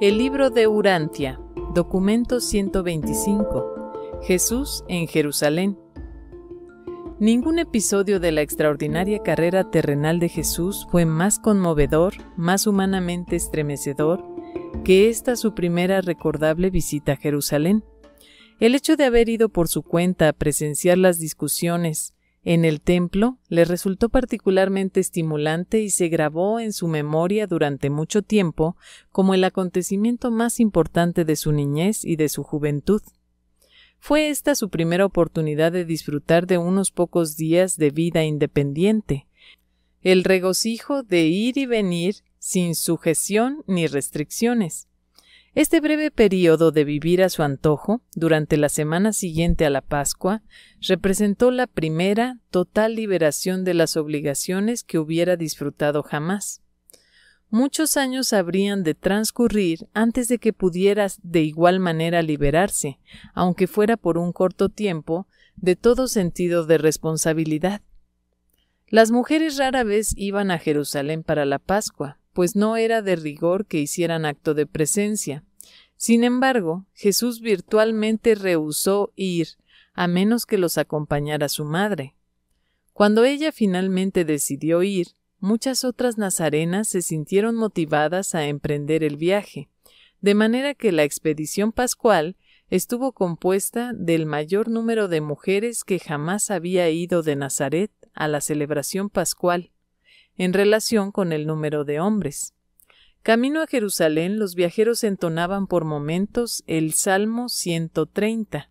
El libro de Urantia, documento 125. Jesús en Jerusalén. Ningún episodio de la extraordinaria carrera terrenal de Jesús fue más conmovedor, más humanamente estremecedor, que esta su primera recordable visita a Jerusalén. El hecho de haber ido por su cuenta a presenciar las discusiones, en el templo le resultó particularmente estimulante y se grabó en su memoria durante mucho tiempo como el acontecimiento más importante de su niñez y de su juventud. Fue esta su primera oportunidad de disfrutar de unos pocos días de vida independiente, el regocijo de ir y venir sin sujeción ni restricciones, este breve periodo de vivir a su antojo, durante la semana siguiente a la Pascua, representó la primera total liberación de las obligaciones que hubiera disfrutado jamás. Muchos años habrían de transcurrir antes de que pudieras de igual manera liberarse, aunque fuera por un corto tiempo, de todo sentido de responsabilidad. Las mujeres rara vez iban a Jerusalén para la Pascua, pues no era de rigor que hicieran acto de presencia. Sin embargo, Jesús virtualmente rehusó ir, a menos que los acompañara su madre. Cuando ella finalmente decidió ir, muchas otras nazarenas se sintieron motivadas a emprender el viaje, de manera que la expedición pascual estuvo compuesta del mayor número de mujeres que jamás había ido de Nazaret a la celebración pascual en relación con el número de hombres. Camino a Jerusalén los viajeros entonaban por momentos el Salmo 130.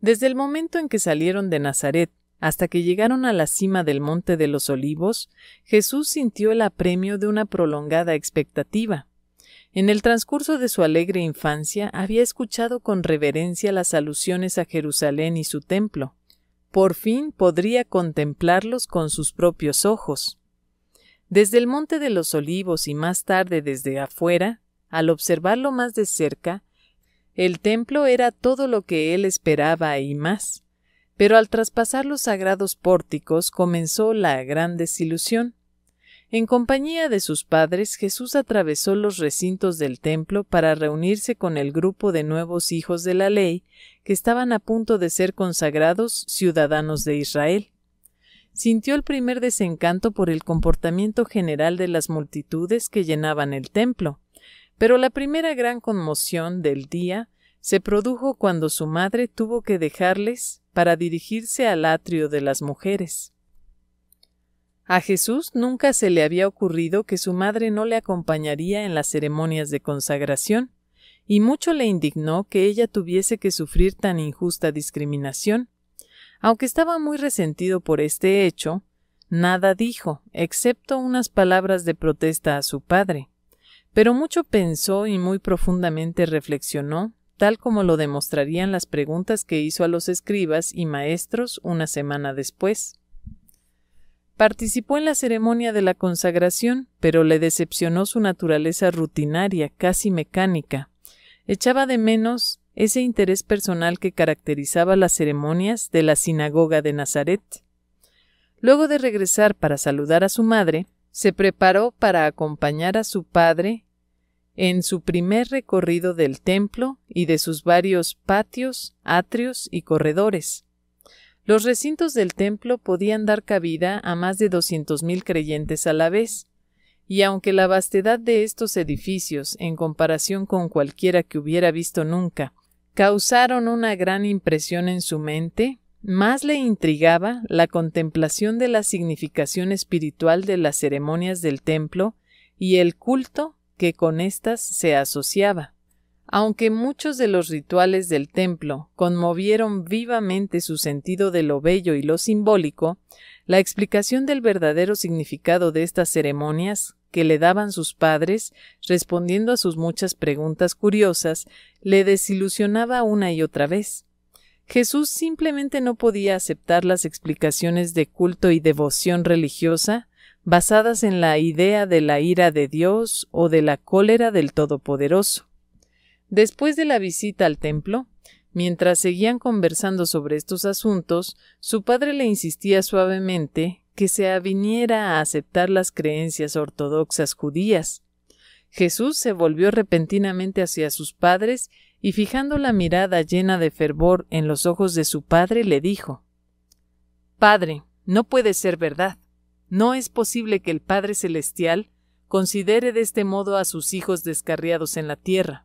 Desde el momento en que salieron de Nazaret hasta que llegaron a la cima del Monte de los Olivos, Jesús sintió el apremio de una prolongada expectativa. En el transcurso de su alegre infancia había escuchado con reverencia las alusiones a Jerusalén y su templo por fin podría contemplarlos con sus propios ojos. Desde el Monte de los Olivos y más tarde desde afuera, al observarlo más de cerca, el templo era todo lo que él esperaba y más. Pero al traspasar los sagrados pórticos comenzó la gran desilusión. En compañía de sus padres, Jesús atravesó los recintos del templo para reunirse con el grupo de nuevos hijos de la ley que estaban a punto de ser consagrados ciudadanos de Israel. Sintió el primer desencanto por el comportamiento general de las multitudes que llenaban el templo, pero la primera gran conmoción del día se produjo cuando su madre tuvo que dejarles para dirigirse al atrio de las mujeres. A Jesús nunca se le había ocurrido que su madre no le acompañaría en las ceremonias de consagración, y mucho le indignó que ella tuviese que sufrir tan injusta discriminación. Aunque estaba muy resentido por este hecho, nada dijo, excepto unas palabras de protesta a su padre. Pero mucho pensó y muy profundamente reflexionó, tal como lo demostrarían las preguntas que hizo a los escribas y maestros una semana después. Participó en la ceremonia de la consagración, pero le decepcionó su naturaleza rutinaria, casi mecánica. Echaba de menos ese interés personal que caracterizaba las ceremonias de la sinagoga de Nazaret. Luego de regresar para saludar a su madre, se preparó para acompañar a su padre en su primer recorrido del templo y de sus varios patios, atrios y corredores. Los recintos del templo podían dar cabida a más de 200.000 creyentes a la vez, y aunque la vastedad de estos edificios, en comparación con cualquiera que hubiera visto nunca, causaron una gran impresión en su mente, más le intrigaba la contemplación de la significación espiritual de las ceremonias del templo y el culto que con éstas se asociaba. Aunque muchos de los rituales del templo conmovieron vivamente su sentido de lo bello y lo simbólico, la explicación del verdadero significado de estas ceremonias que le daban sus padres, respondiendo a sus muchas preguntas curiosas, le desilusionaba una y otra vez. Jesús simplemente no podía aceptar las explicaciones de culto y devoción religiosa basadas en la idea de la ira de Dios o de la cólera del Todopoderoso. Después de la visita al templo, mientras seguían conversando sobre estos asuntos, su padre le insistía suavemente que se aviniera a aceptar las creencias ortodoxas judías. Jesús se volvió repentinamente hacia sus padres y fijando la mirada llena de fervor en los ojos de su padre, le dijo Padre, no puede ser verdad. No es posible que el Padre Celestial considere de este modo a sus hijos descarriados en la tierra.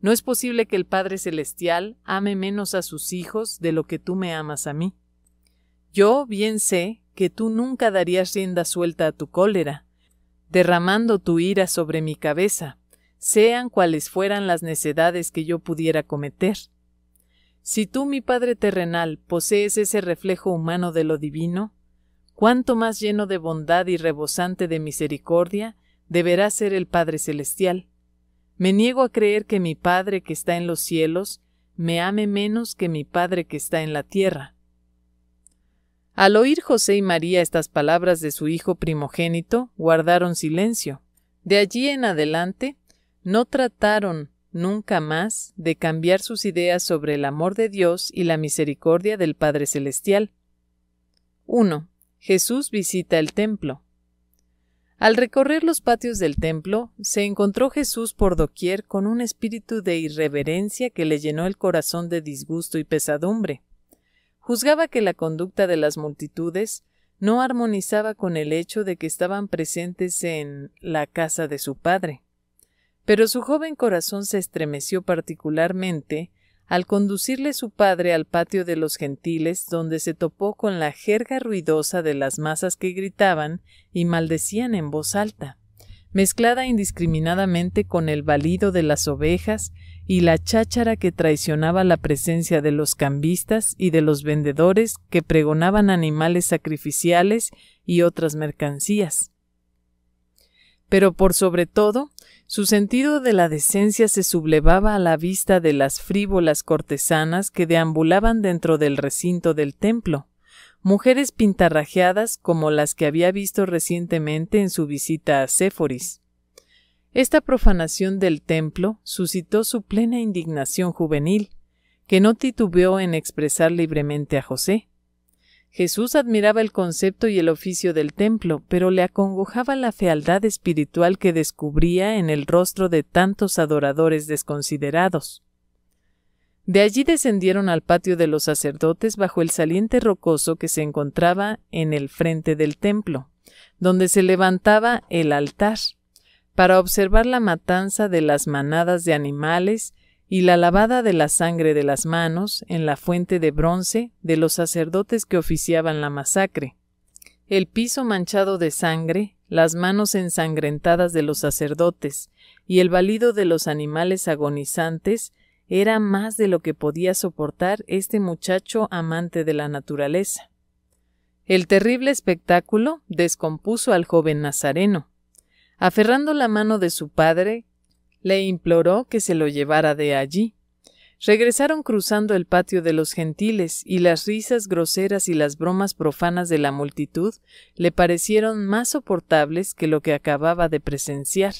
No es posible que el Padre Celestial ame menos a sus hijos de lo que tú me amas a mí. Yo bien sé que tú nunca darías rienda suelta a tu cólera, derramando tu ira sobre mi cabeza, sean cuales fueran las necedades que yo pudiera cometer. Si tú, mi Padre terrenal, posees ese reflejo humano de lo divino, cuánto más lleno de bondad y rebosante de misericordia deberá ser el Padre Celestial. Me niego a creer que mi Padre que está en los cielos me ame menos que mi Padre que está en la tierra. Al oír José y María estas palabras de su hijo primogénito, guardaron silencio. De allí en adelante, no trataron nunca más de cambiar sus ideas sobre el amor de Dios y la misericordia del Padre Celestial. 1. Jesús visita el templo. Al recorrer los patios del templo, se encontró Jesús por doquier con un espíritu de irreverencia que le llenó el corazón de disgusto y pesadumbre. Juzgaba que la conducta de las multitudes no armonizaba con el hecho de que estaban presentes en la casa de su padre. Pero su joven corazón se estremeció particularmente al conducirle su padre al patio de los gentiles, donde se topó con la jerga ruidosa de las masas que gritaban y maldecían en voz alta, mezclada indiscriminadamente con el balido de las ovejas y la cháchara que traicionaba la presencia de los cambistas y de los vendedores que pregonaban animales sacrificiales y otras mercancías. Pero por sobre todo, su sentido de la decencia se sublevaba a la vista de las frívolas cortesanas que deambulaban dentro del recinto del templo, mujeres pintarrajeadas como las que había visto recientemente en su visita a Séforis. Esta profanación del templo suscitó su plena indignación juvenil, que no titubeó en expresar libremente a José. Jesús admiraba el concepto y el oficio del templo, pero le acongojaba la fealdad espiritual que descubría en el rostro de tantos adoradores desconsiderados. De allí descendieron al patio de los sacerdotes bajo el saliente rocoso que se encontraba en el frente del templo, donde se levantaba el altar, para observar la matanza de las manadas de animales y la lavada de la sangre de las manos en la fuente de bronce de los sacerdotes que oficiaban la masacre, el piso manchado de sangre, las manos ensangrentadas de los sacerdotes y el balido de los animales agonizantes era más de lo que podía soportar este muchacho amante de la naturaleza. El terrible espectáculo descompuso al joven nazareno. Aferrando la mano de su padre, le imploró que se lo llevara de allí. Regresaron cruzando el patio de los gentiles, y las risas groseras y las bromas profanas de la multitud le parecieron más soportables que lo que acababa de presenciar.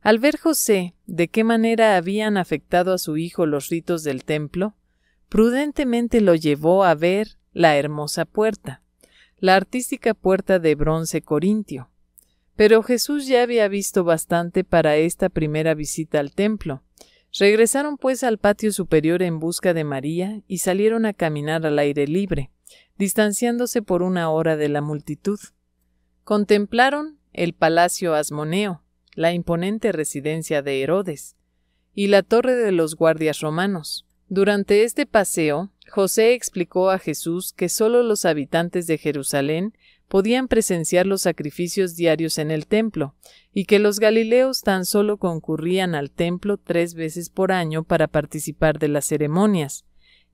Al ver José de qué manera habían afectado a su hijo los ritos del templo, prudentemente lo llevó a ver la hermosa puerta, la artística puerta de bronce corintio, pero Jesús ya había visto bastante para esta primera visita al templo. Regresaron pues al patio superior en busca de María y salieron a caminar al aire libre, distanciándose por una hora de la multitud. Contemplaron el palacio Asmoneo, la imponente residencia de Herodes, y la torre de los guardias romanos. Durante este paseo, José explicó a Jesús que sólo los habitantes de Jerusalén podían presenciar los sacrificios diarios en el templo, y que los galileos tan solo concurrían al templo tres veces por año para participar de las ceremonias,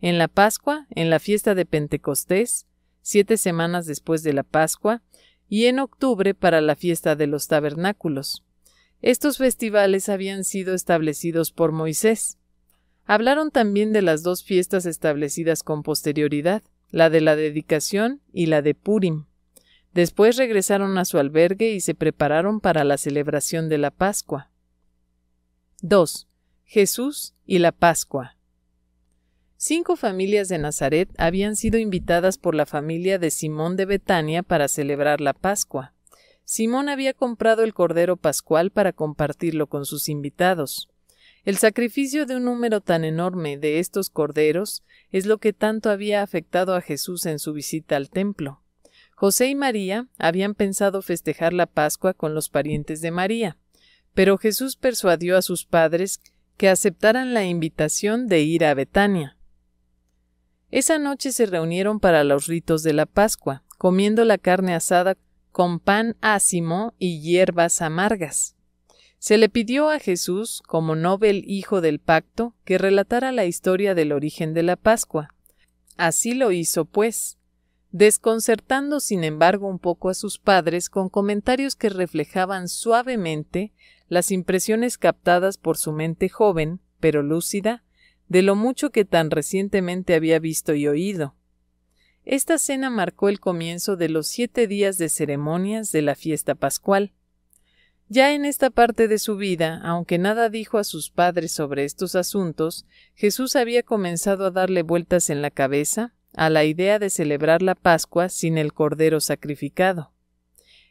en la Pascua, en la fiesta de Pentecostés, siete semanas después de la Pascua, y en octubre para la fiesta de los tabernáculos. Estos festivales habían sido establecidos por Moisés. Hablaron también de las dos fiestas establecidas con posterioridad, la de la dedicación y la de Purim. Después regresaron a su albergue y se prepararon para la celebración de la Pascua. 2. Jesús y la Pascua. Cinco familias de Nazaret habían sido invitadas por la familia de Simón de Betania para celebrar la Pascua. Simón había comprado el Cordero Pascual para compartirlo con sus invitados. El sacrificio de un número tan enorme de estos corderos es lo que tanto había afectado a Jesús en su visita al templo. José y María habían pensado festejar la Pascua con los parientes de María, pero Jesús persuadió a sus padres que aceptaran la invitación de ir a Betania. Esa noche se reunieron para los ritos de la Pascua, comiendo la carne asada con pan ácimo y hierbas amargas. Se le pidió a Jesús, como Nobel Hijo del Pacto, que relatara la historia del origen de la Pascua. Así lo hizo, pues, desconcertando sin embargo un poco a sus padres con comentarios que reflejaban suavemente las impresiones captadas por su mente joven, pero lúcida, de lo mucho que tan recientemente había visto y oído. Esta cena marcó el comienzo de los siete días de ceremonias de la fiesta pascual. Ya en esta parte de su vida, aunque nada dijo a sus padres sobre estos asuntos, Jesús había comenzado a darle vueltas en la cabeza a la idea de celebrar la Pascua sin el Cordero sacrificado.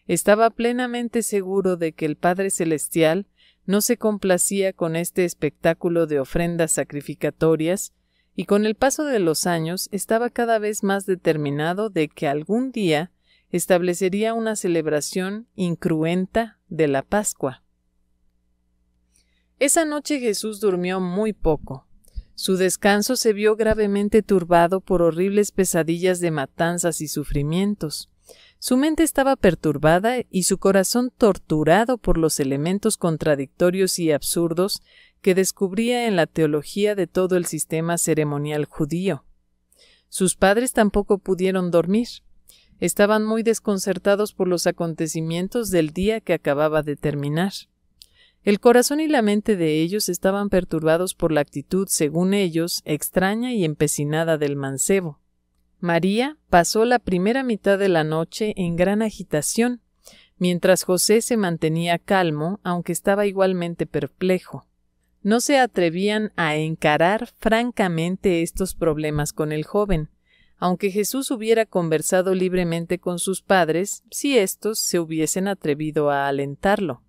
Estaba plenamente seguro de que el Padre Celestial no se complacía con este espectáculo de ofrendas sacrificatorias, y con el paso de los años estaba cada vez más determinado de que algún día establecería una celebración incruenta de la Pascua. Esa noche Jesús durmió muy poco. Su descanso se vio gravemente turbado por horribles pesadillas de matanzas y sufrimientos. Su mente estaba perturbada y su corazón torturado por los elementos contradictorios y absurdos que descubría en la teología de todo el sistema ceremonial judío. Sus padres tampoco pudieron dormir. Estaban muy desconcertados por los acontecimientos del día que acababa de terminar. El corazón y la mente de ellos estaban perturbados por la actitud, según ellos, extraña y empecinada del mancebo. María pasó la primera mitad de la noche en gran agitación, mientras José se mantenía calmo, aunque estaba igualmente perplejo. No se atrevían a encarar francamente estos problemas con el joven. Aunque Jesús hubiera conversado libremente con sus padres, si éstos se hubiesen atrevido a alentarlo.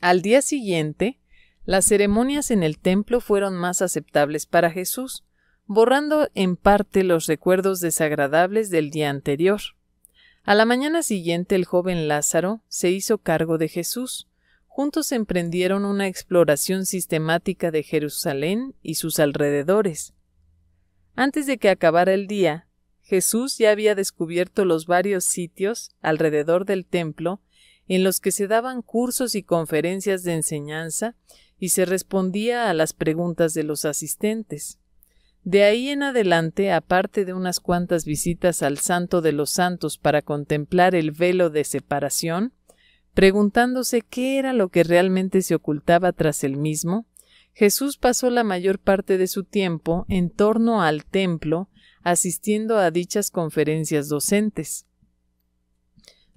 Al día siguiente, las ceremonias en el templo fueron más aceptables para Jesús, borrando en parte los recuerdos desagradables del día anterior. A la mañana siguiente el joven Lázaro se hizo cargo de Jesús. Juntos emprendieron una exploración sistemática de Jerusalén y sus alrededores. Antes de que acabara el día, Jesús ya había descubierto los varios sitios alrededor del templo en los que se daban cursos y conferencias de enseñanza y se respondía a las preguntas de los asistentes. De ahí en adelante, aparte de unas cuantas visitas al Santo de los Santos para contemplar el velo de separación, preguntándose qué era lo que realmente se ocultaba tras el mismo, Jesús pasó la mayor parte de su tiempo en torno al templo, asistiendo a dichas conferencias docentes.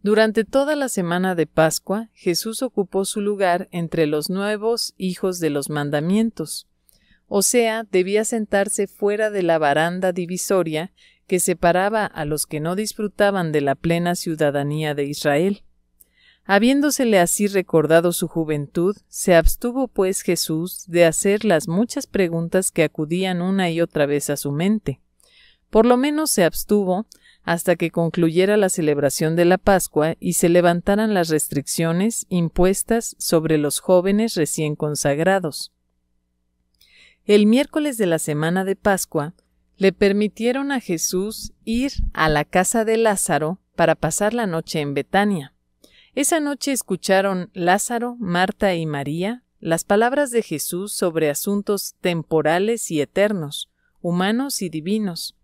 Durante toda la semana de Pascua, Jesús ocupó su lugar entre los nuevos hijos de los mandamientos, o sea, debía sentarse fuera de la baranda divisoria que separaba a los que no disfrutaban de la plena ciudadanía de Israel. Habiéndosele así recordado su juventud, se abstuvo pues Jesús de hacer las muchas preguntas que acudían una y otra vez a su mente. Por lo menos se abstuvo hasta que concluyera la celebración de la Pascua y se levantaran las restricciones impuestas sobre los jóvenes recién consagrados. El miércoles de la semana de Pascua le permitieron a Jesús ir a la casa de Lázaro para pasar la noche en Betania. Esa noche escucharon Lázaro, Marta y María las palabras de Jesús sobre asuntos temporales y eternos, humanos y divinos.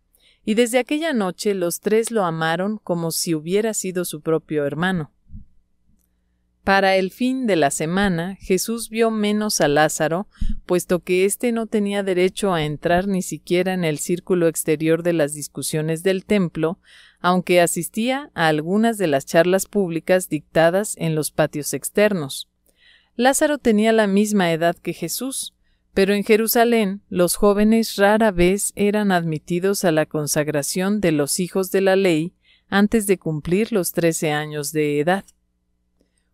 Y desde aquella noche los tres lo amaron como si hubiera sido su propio hermano. Para el fin de la semana Jesús vio menos a Lázaro, puesto que éste no tenía derecho a entrar ni siquiera en el círculo exterior de las discusiones del templo, aunque asistía a algunas de las charlas públicas dictadas en los patios externos. Lázaro tenía la misma edad que Jesús, pero en Jerusalén los jóvenes rara vez eran admitidos a la consagración de los hijos de la ley antes de cumplir los trece años de edad.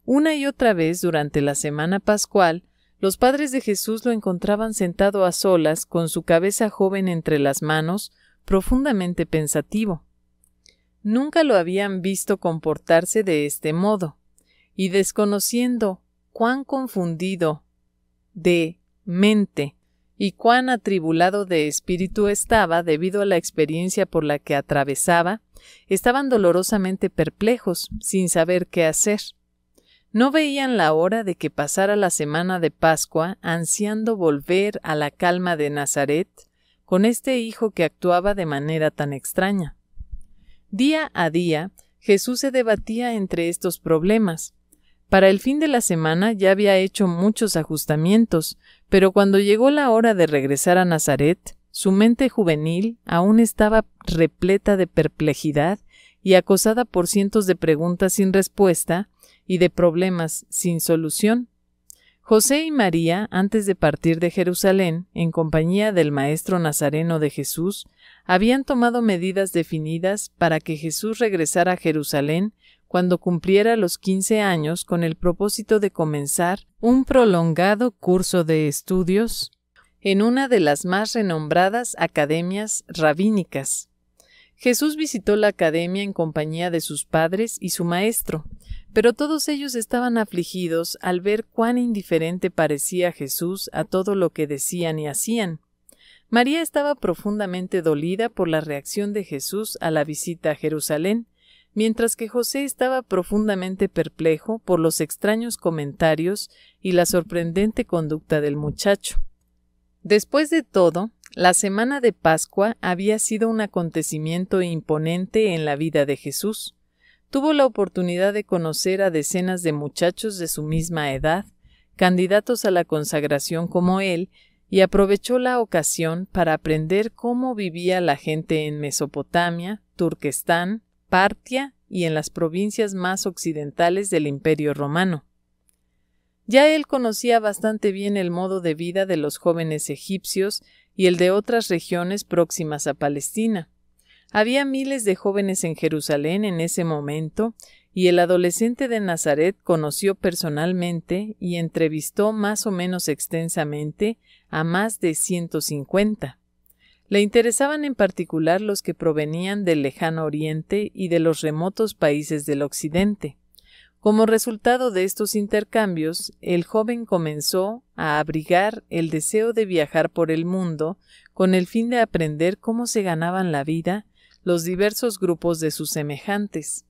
Una y otra vez durante la semana pascual, los padres de Jesús lo encontraban sentado a solas con su cabeza joven entre las manos, profundamente pensativo. Nunca lo habían visto comportarse de este modo, y desconociendo cuán confundido de mente y cuán atribulado de espíritu estaba debido a la experiencia por la que atravesaba, estaban dolorosamente perplejos, sin saber qué hacer. No veían la hora de que pasara la semana de Pascua, ansiando volver a la calma de Nazaret, con este hijo que actuaba de manera tan extraña. Día a día, Jesús se debatía entre estos problemas, para el fin de la semana ya había hecho muchos ajustamientos, pero cuando llegó la hora de regresar a Nazaret, su mente juvenil aún estaba repleta de perplejidad y acosada por cientos de preguntas sin respuesta y de problemas sin solución. José y María, antes de partir de Jerusalén, en compañía del Maestro Nazareno de Jesús, habían tomado medidas definidas para que Jesús regresara a Jerusalén cuando cumpliera los 15 años con el propósito de comenzar un prolongado curso de estudios en una de las más renombradas academias rabínicas. Jesús visitó la academia en compañía de sus padres y su maestro, pero todos ellos estaban afligidos al ver cuán indiferente parecía Jesús a todo lo que decían y hacían. María estaba profundamente dolida por la reacción de Jesús a la visita a Jerusalén, mientras que José estaba profundamente perplejo por los extraños comentarios y la sorprendente conducta del muchacho. Después de todo, la semana de Pascua había sido un acontecimiento imponente en la vida de Jesús. Tuvo la oportunidad de conocer a decenas de muchachos de su misma edad, candidatos a la consagración como él, y aprovechó la ocasión para aprender cómo vivía la gente en Mesopotamia, Turquestán, Partia y en las provincias más occidentales del Imperio romano. Ya él conocía bastante bien el modo de vida de los jóvenes egipcios y el de otras regiones próximas a Palestina. Había miles de jóvenes en Jerusalén en ese momento, y el adolescente de Nazaret conoció personalmente y entrevistó más o menos extensamente a más de 150. Le interesaban en particular los que provenían del lejano oriente y de los remotos países del occidente. Como resultado de estos intercambios, el joven comenzó a abrigar el deseo de viajar por el mundo con el fin de aprender cómo se ganaban la vida los diversos grupos de sus semejantes.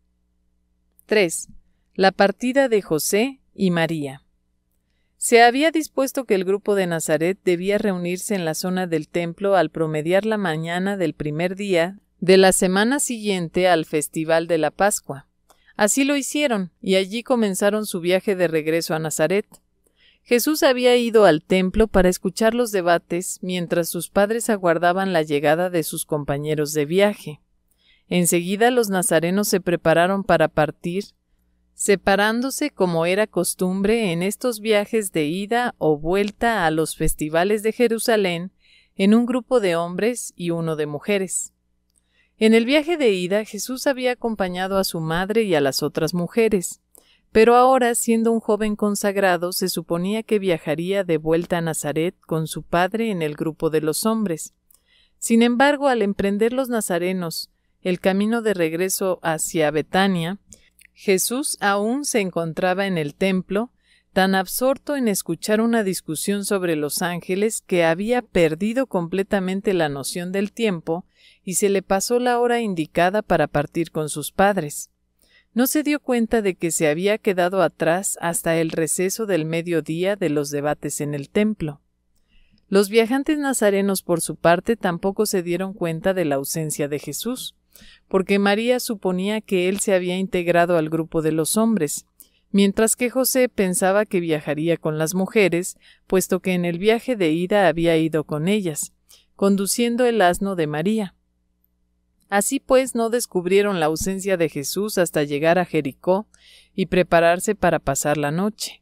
3. La partida de José y María. Se había dispuesto que el grupo de Nazaret debía reunirse en la zona del templo al promediar la mañana del primer día de la semana siguiente al festival de la Pascua. Así lo hicieron, y allí comenzaron su viaje de regreso a Nazaret. Jesús había ido al templo para escuchar los debates mientras sus padres aguardaban la llegada de sus compañeros de viaje. Enseguida los nazarenos se prepararon para partir separándose como era costumbre en estos viajes de ida o vuelta a los festivales de Jerusalén en un grupo de hombres y uno de mujeres. En el viaje de ida Jesús había acompañado a su madre y a las otras mujeres, pero ahora, siendo un joven consagrado, se suponía que viajaría de vuelta a Nazaret con su padre en el grupo de los hombres. Sin embargo, al emprender los nazarenos el camino de regreso hacia Betania, Jesús aún se encontraba en el templo, tan absorto en escuchar una discusión sobre los ángeles que había perdido completamente la noción del tiempo y se le pasó la hora indicada para partir con sus padres. No se dio cuenta de que se había quedado atrás hasta el receso del mediodía de los debates en el templo. Los viajantes nazarenos, por su parte, tampoco se dieron cuenta de la ausencia de Jesús porque María suponía que él se había integrado al grupo de los hombres, mientras que José pensaba que viajaría con las mujeres, puesto que en el viaje de ida había ido con ellas, conduciendo el asno de María. Así pues no descubrieron la ausencia de Jesús hasta llegar a Jericó y prepararse para pasar la noche.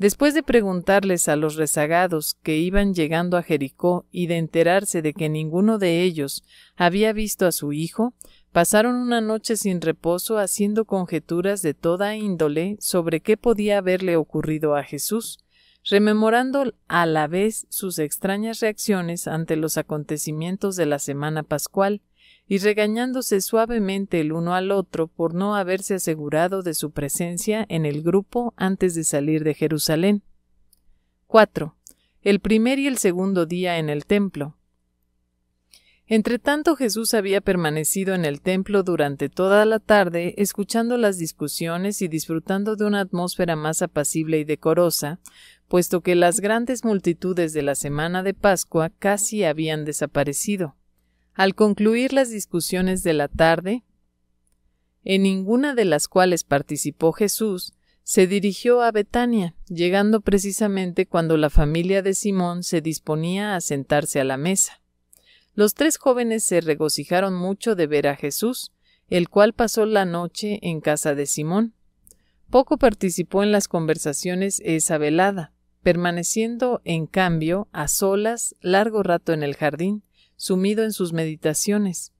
Después de preguntarles a los rezagados que iban llegando a Jericó y de enterarse de que ninguno de ellos había visto a su hijo, pasaron una noche sin reposo haciendo conjeturas de toda índole sobre qué podía haberle ocurrido a Jesús, rememorando a la vez sus extrañas reacciones ante los acontecimientos de la semana pascual, y regañándose suavemente el uno al otro por no haberse asegurado de su presencia en el grupo antes de salir de Jerusalén. 4. El primer y el segundo día en el templo. Entretanto Jesús había permanecido en el templo durante toda la tarde, escuchando las discusiones y disfrutando de una atmósfera más apacible y decorosa, puesto que las grandes multitudes de la semana de Pascua casi habían desaparecido. Al concluir las discusiones de la tarde, en ninguna de las cuales participó Jesús, se dirigió a Betania, llegando precisamente cuando la familia de Simón se disponía a sentarse a la mesa. Los tres jóvenes se regocijaron mucho de ver a Jesús, el cual pasó la noche en casa de Simón. Poco participó en las conversaciones esa velada, permaneciendo, en cambio, a solas largo rato en el jardín, sumido en sus meditaciones.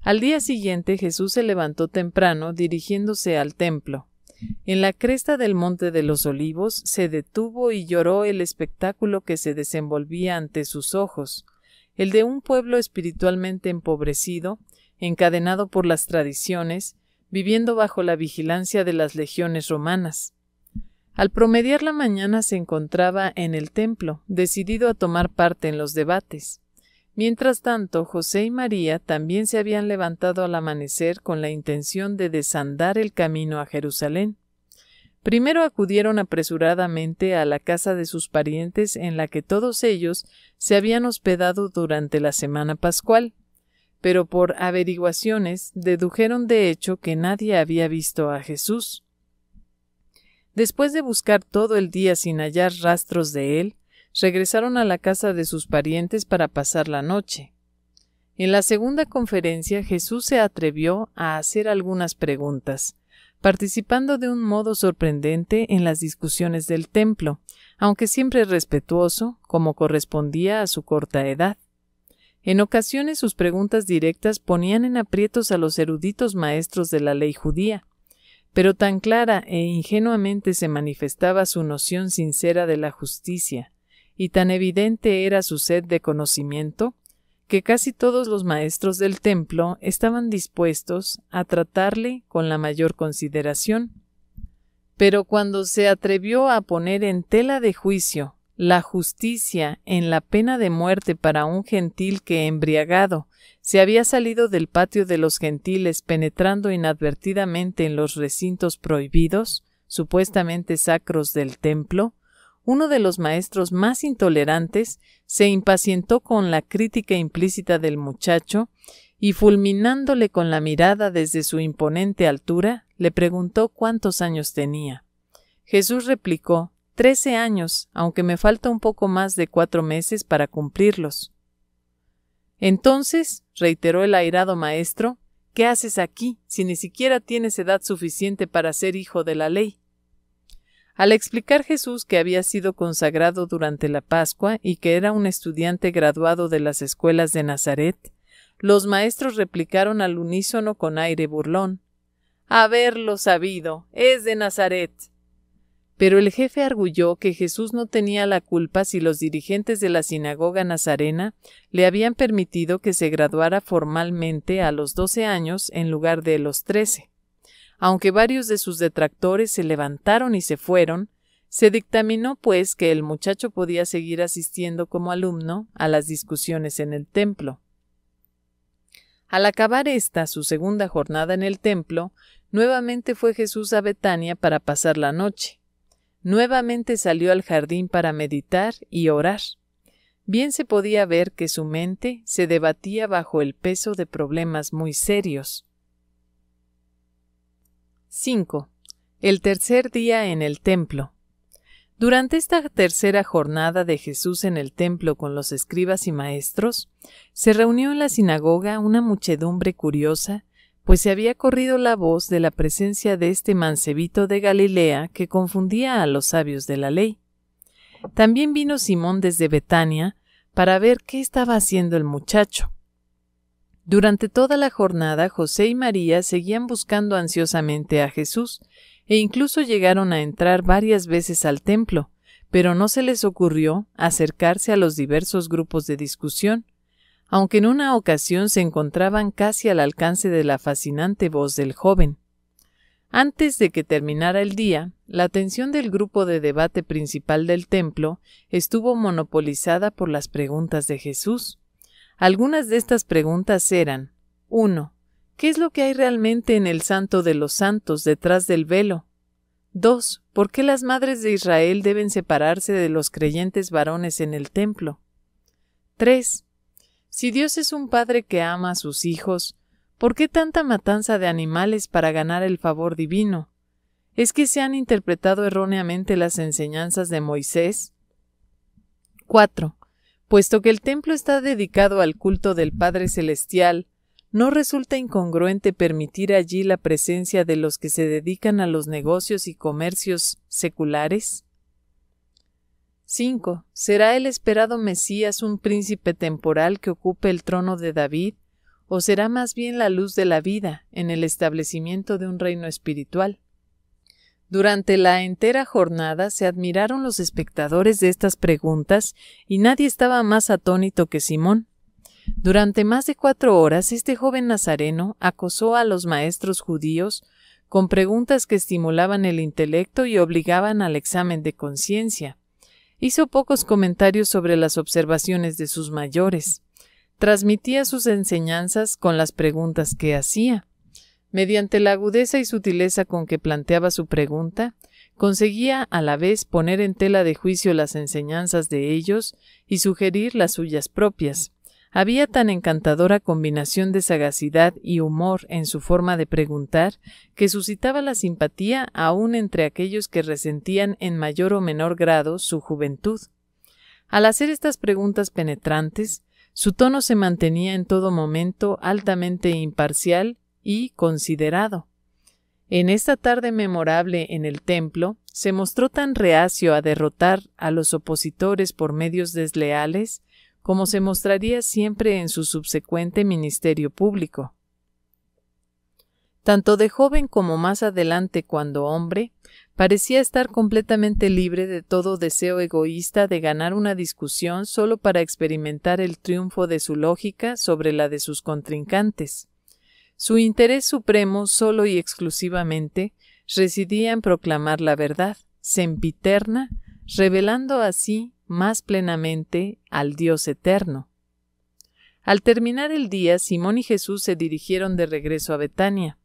Al día siguiente Jesús se levantó temprano dirigiéndose al templo. En la cresta del monte de los olivos se detuvo y lloró el espectáculo que se desenvolvía ante sus ojos, el de un pueblo espiritualmente empobrecido, encadenado por las tradiciones, viviendo bajo la vigilancia de las legiones romanas. Al promediar la mañana se encontraba en el templo, decidido a tomar parte en los debates. Mientras tanto, José y María también se habían levantado al amanecer con la intención de desandar el camino a Jerusalén. Primero acudieron apresuradamente a la casa de sus parientes en la que todos ellos se habían hospedado durante la semana pascual, pero por averiguaciones dedujeron de hecho que nadie había visto a Jesús. Después de buscar todo el día sin hallar rastros de él, regresaron a la casa de sus parientes para pasar la noche. En la segunda conferencia Jesús se atrevió a hacer algunas preguntas, participando de un modo sorprendente en las discusiones del templo, aunque siempre respetuoso, como correspondía a su corta edad. En ocasiones sus preguntas directas ponían en aprietos a los eruditos maestros de la ley judía, pero tan clara e ingenuamente se manifestaba su noción sincera de la justicia, y tan evidente era su sed de conocimiento que casi todos los maestros del templo estaban dispuestos a tratarle con la mayor consideración. Pero cuando se atrevió a poner en tela de juicio la justicia en la pena de muerte para un gentil que embriagado se había salido del patio de los gentiles penetrando inadvertidamente en los recintos prohibidos, supuestamente sacros del templo, uno de los maestros más intolerantes se impacientó con la crítica implícita del muchacho y fulminándole con la mirada desde su imponente altura, le preguntó cuántos años tenía. Jesús replicó Trece años, aunque me falta un poco más de cuatro meses para cumplirlos. Entonces, reiteró el airado maestro, ¿qué haces aquí si ni siquiera tienes edad suficiente para ser hijo de la ley? Al explicar Jesús que había sido consagrado durante la Pascua y que era un estudiante graduado de las escuelas de Nazaret, los maestros replicaron al unísono con aire burlón. Haberlo sabido, es de Nazaret. Pero el jefe arguyó que Jesús no tenía la culpa si los dirigentes de la sinagoga nazarena le habían permitido que se graduara formalmente a los doce años en lugar de los trece. Aunque varios de sus detractores se levantaron y se fueron, se dictaminó, pues, que el muchacho podía seguir asistiendo como alumno a las discusiones en el templo. Al acabar esta su segunda jornada en el templo, nuevamente fue Jesús a Betania para pasar la noche. Nuevamente salió al jardín para meditar y orar. Bien se podía ver que su mente se debatía bajo el peso de problemas muy serios. 5. El tercer día en el templo. Durante esta tercera jornada de Jesús en el templo con los escribas y maestros, se reunió en la sinagoga una muchedumbre curiosa, pues se había corrido la voz de la presencia de este mancebito de Galilea que confundía a los sabios de la ley. También vino Simón desde Betania para ver qué estaba haciendo el muchacho. Durante toda la jornada José y María seguían buscando ansiosamente a Jesús, e incluso llegaron a entrar varias veces al templo, pero no se les ocurrió acercarse a los diversos grupos de discusión, aunque en una ocasión se encontraban casi al alcance de la fascinante voz del joven. Antes de que terminara el día, la atención del grupo de debate principal del templo estuvo monopolizada por las preguntas de Jesús. Algunas de estas preguntas eran 1. ¿Qué es lo que hay realmente en el santo de los santos detrás del velo? 2. ¿Por qué las madres de Israel deben separarse de los creyentes varones en el templo? 3. Si Dios es un padre que ama a sus hijos, ¿por qué tanta matanza de animales para ganar el favor divino? ¿Es que se han interpretado erróneamente las enseñanzas de Moisés? 4. Puesto que el templo está dedicado al culto del Padre Celestial, no resulta incongruente permitir allí la presencia de los que se dedican a los negocios y comercios seculares. 5. ¿Será el esperado Mesías un príncipe temporal que ocupe el trono de David, o será más bien la luz de la vida en el establecimiento de un reino espiritual? Durante la entera jornada se admiraron los espectadores de estas preguntas y nadie estaba más atónito que Simón. Durante más de cuatro horas este joven nazareno acosó a los maestros judíos con preguntas que estimulaban el intelecto y obligaban al examen de conciencia. Hizo pocos comentarios sobre las observaciones de sus mayores. Transmitía sus enseñanzas con las preguntas que hacía. Mediante la agudeza y sutileza con que planteaba su pregunta, conseguía a la vez poner en tela de juicio las enseñanzas de ellos y sugerir las suyas propias. Había tan encantadora combinación de sagacidad y humor en su forma de preguntar que suscitaba la simpatía aún entre aquellos que resentían en mayor o menor grado su juventud. Al hacer estas preguntas penetrantes, su tono se mantenía en todo momento altamente imparcial y considerado. En esta tarde memorable en el templo, se mostró tan reacio a derrotar a los opositores por medios desleales como se mostraría siempre en su subsecuente ministerio público. Tanto de joven como más adelante cuando hombre, parecía estar completamente libre de todo deseo egoísta de ganar una discusión solo para experimentar el triunfo de su lógica sobre la de sus contrincantes. Su interés supremo solo y exclusivamente residía en proclamar la verdad sempiterna, revelando así más plenamente al Dios eterno. Al terminar el día, Simón y Jesús se dirigieron de regreso a Betania.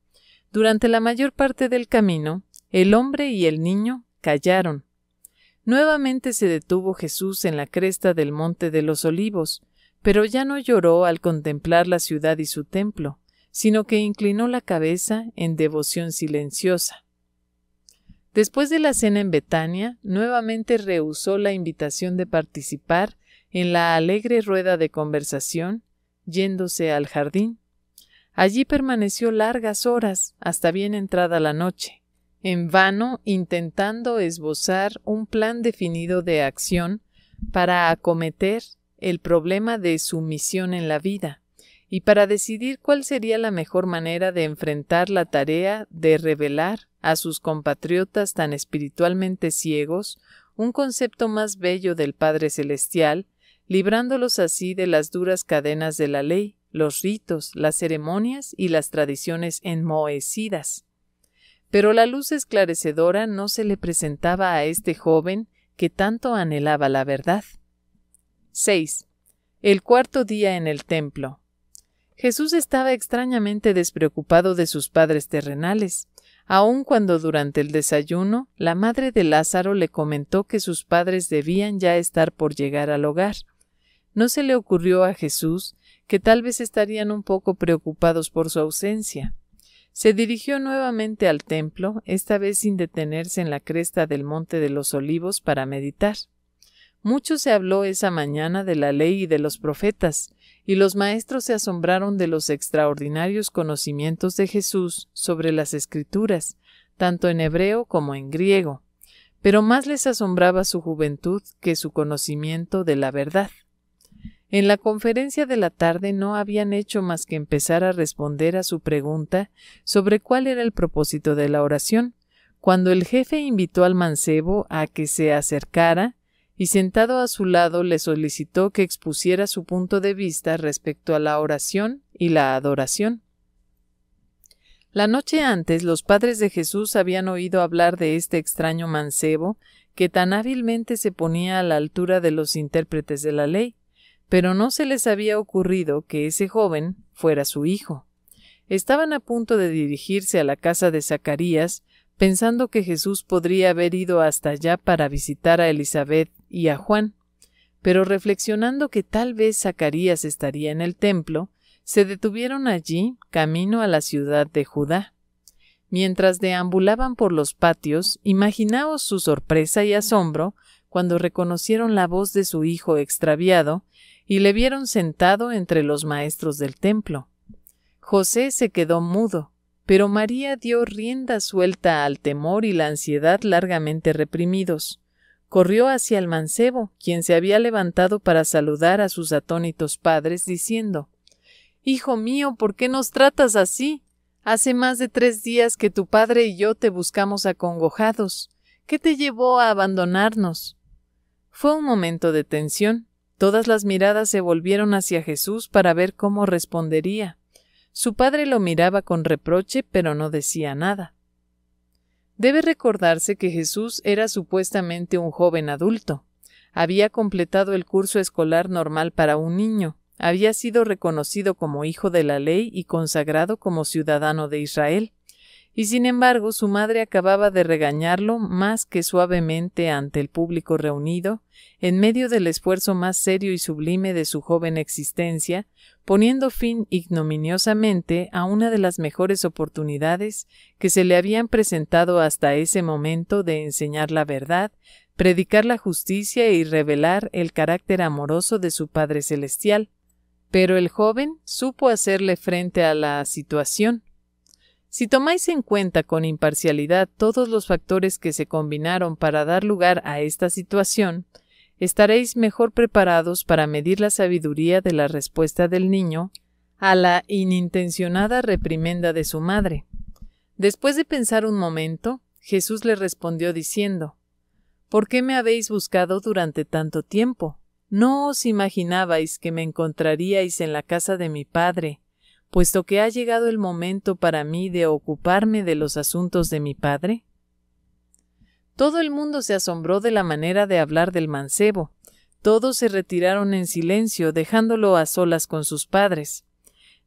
Durante la mayor parte del camino, el hombre y el niño callaron. Nuevamente se detuvo Jesús en la cresta del monte de los olivos, pero ya no lloró al contemplar la ciudad y su templo sino que inclinó la cabeza en devoción silenciosa. Después de la cena en Betania, nuevamente rehusó la invitación de participar en la alegre rueda de conversación, yéndose al jardín. Allí permaneció largas horas hasta bien entrada la noche, en vano intentando esbozar un plan definido de acción para acometer el problema de su misión en la vida y para decidir cuál sería la mejor manera de enfrentar la tarea de revelar a sus compatriotas tan espiritualmente ciegos un concepto más bello del Padre Celestial, librándolos así de las duras cadenas de la ley, los ritos, las ceremonias y las tradiciones enmohecidas. Pero la luz esclarecedora no se le presentaba a este joven que tanto anhelaba la verdad. 6. El cuarto día en el templo. Jesús estaba extrañamente despreocupado de sus padres terrenales, aun cuando durante el desayuno la madre de Lázaro le comentó que sus padres debían ya estar por llegar al hogar. No se le ocurrió a Jesús que tal vez estarían un poco preocupados por su ausencia. Se dirigió nuevamente al templo, esta vez sin detenerse en la cresta del Monte de los Olivos para meditar. Mucho se habló esa mañana de la ley y de los profetas, y los maestros se asombraron de los extraordinarios conocimientos de Jesús sobre las escrituras, tanto en hebreo como en griego, pero más les asombraba su juventud que su conocimiento de la verdad. En la conferencia de la tarde no habían hecho más que empezar a responder a su pregunta sobre cuál era el propósito de la oración, cuando el jefe invitó al mancebo a que se acercara y sentado a su lado le solicitó que expusiera su punto de vista respecto a la oración y la adoración. La noche antes los padres de Jesús habían oído hablar de este extraño mancebo que tan hábilmente se ponía a la altura de los intérpretes de la ley, pero no se les había ocurrido que ese joven fuera su hijo. Estaban a punto de dirigirse a la casa de Zacarías, pensando que Jesús podría haber ido hasta allá para visitar a Elizabeth y a Juan, pero reflexionando que tal vez Zacarías estaría en el templo, se detuvieron allí camino a la ciudad de Judá. Mientras deambulaban por los patios, imaginaos su sorpresa y asombro cuando reconocieron la voz de su hijo extraviado y le vieron sentado entre los maestros del templo. José se quedó mudo, pero María dio rienda suelta al temor y la ansiedad largamente reprimidos corrió hacia el mancebo, quien se había levantado para saludar a sus atónitos padres, diciendo Hijo mío, ¿por qué nos tratas así? Hace más de tres días que tu padre y yo te buscamos acongojados. ¿Qué te llevó a abandonarnos? Fue un momento de tensión. Todas las miradas se volvieron hacia Jesús para ver cómo respondería. Su padre lo miraba con reproche, pero no decía nada. Debe recordarse que Jesús era supuestamente un joven adulto. Había completado el curso escolar normal para un niño, había sido reconocido como hijo de la ley y consagrado como ciudadano de Israel y sin embargo su madre acababa de regañarlo más que suavemente ante el público reunido, en medio del esfuerzo más serio y sublime de su joven existencia, poniendo fin ignominiosamente a una de las mejores oportunidades que se le habían presentado hasta ese momento de enseñar la verdad, predicar la justicia y revelar el carácter amoroso de su Padre Celestial. Pero el joven supo hacerle frente a la situación, si tomáis en cuenta con imparcialidad todos los factores que se combinaron para dar lugar a esta situación, estaréis mejor preparados para medir la sabiduría de la respuesta del niño a la inintencionada reprimenda de su madre. Después de pensar un momento, Jesús le respondió diciendo ¿Por qué me habéis buscado durante tanto tiempo? ¿No os imaginabais que me encontraríais en la casa de mi padre, puesto que ha llegado el momento para mí de ocuparme de los asuntos de mi padre? Todo el mundo se asombró de la manera de hablar del mancebo. Todos se retiraron en silencio, dejándolo a solas con sus padres.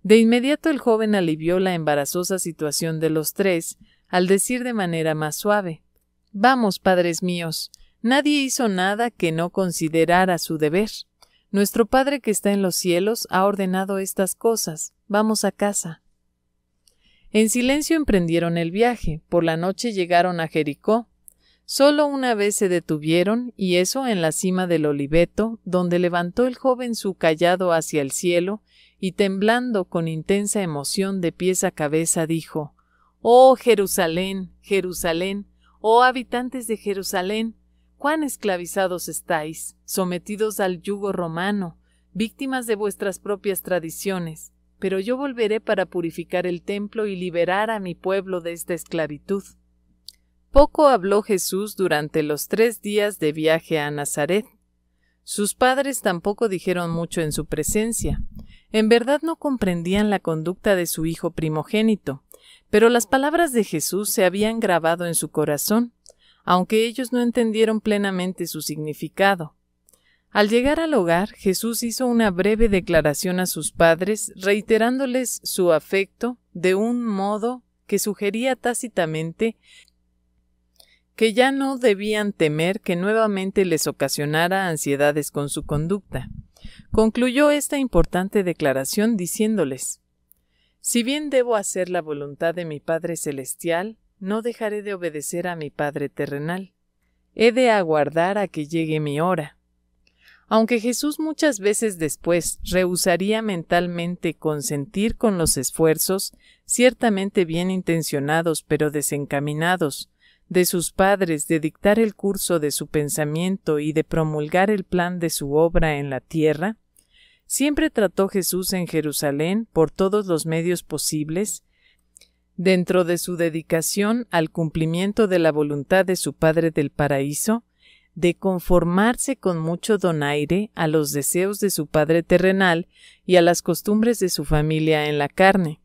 De inmediato el joven alivió la embarazosa situación de los tres, al decir de manera más suave Vamos, padres míos, nadie hizo nada que no considerara su deber. Nuestro Padre que está en los cielos ha ordenado estas cosas. Vamos a casa. En silencio emprendieron el viaje. Por la noche llegaron a Jericó. Solo una vez se detuvieron, y eso en la cima del oliveto, donde levantó el joven su callado hacia el cielo, y temblando con intensa emoción de pies a cabeza dijo Oh Jerusalén, Jerusalén, oh habitantes de Jerusalén, cuán esclavizados estáis, sometidos al yugo romano, víctimas de vuestras propias tradiciones pero yo volveré para purificar el templo y liberar a mi pueblo de esta esclavitud. Poco habló Jesús durante los tres días de viaje a Nazaret. Sus padres tampoco dijeron mucho en su presencia. En verdad no comprendían la conducta de su hijo primogénito, pero las palabras de Jesús se habían grabado en su corazón, aunque ellos no entendieron plenamente su significado. Al llegar al hogar, Jesús hizo una breve declaración a sus padres, reiterándoles su afecto de un modo que sugería tácitamente que ya no debían temer que nuevamente les ocasionara ansiedades con su conducta. Concluyó esta importante declaración diciéndoles Si bien debo hacer la voluntad de mi Padre Celestial, no dejaré de obedecer a mi Padre terrenal. He de aguardar a que llegue mi hora. Aunque Jesús muchas veces después rehusaría mentalmente consentir con los esfuerzos, ciertamente bien intencionados pero desencaminados, de sus padres de dictar el curso de su pensamiento y de promulgar el plan de su obra en la tierra, siempre trató Jesús en Jerusalén por todos los medios posibles, dentro de su dedicación al cumplimiento de la voluntad de su Padre del Paraíso, de conformarse con mucho donaire a los deseos de su padre terrenal y a las costumbres de su familia en la carne.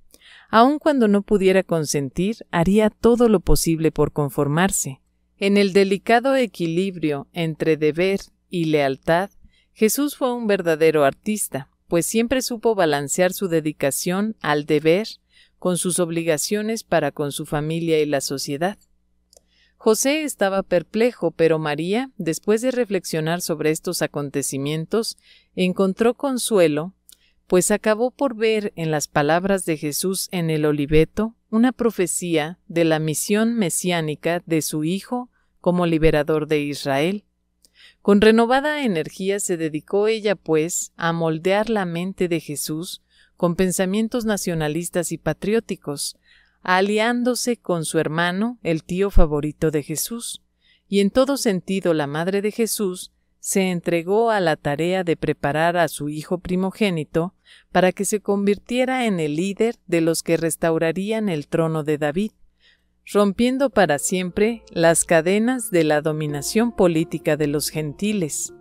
Aun cuando no pudiera consentir, haría todo lo posible por conformarse. En el delicado equilibrio entre deber y lealtad, Jesús fue un verdadero artista, pues siempre supo balancear su dedicación al deber con sus obligaciones para con su familia y la sociedad. José estaba perplejo, pero María, después de reflexionar sobre estos acontecimientos, encontró consuelo, pues acabó por ver en las palabras de Jesús en el Oliveto una profecía de la misión mesiánica de su Hijo como liberador de Israel. Con renovada energía se dedicó ella, pues, a moldear la mente de Jesús con pensamientos nacionalistas y patrióticos, aliándose con su hermano, el tío favorito de Jesús, y en todo sentido la madre de Jesús se entregó a la tarea de preparar a su hijo primogénito para que se convirtiera en el líder de los que restaurarían el trono de David, rompiendo para siempre las cadenas de la dominación política de los gentiles.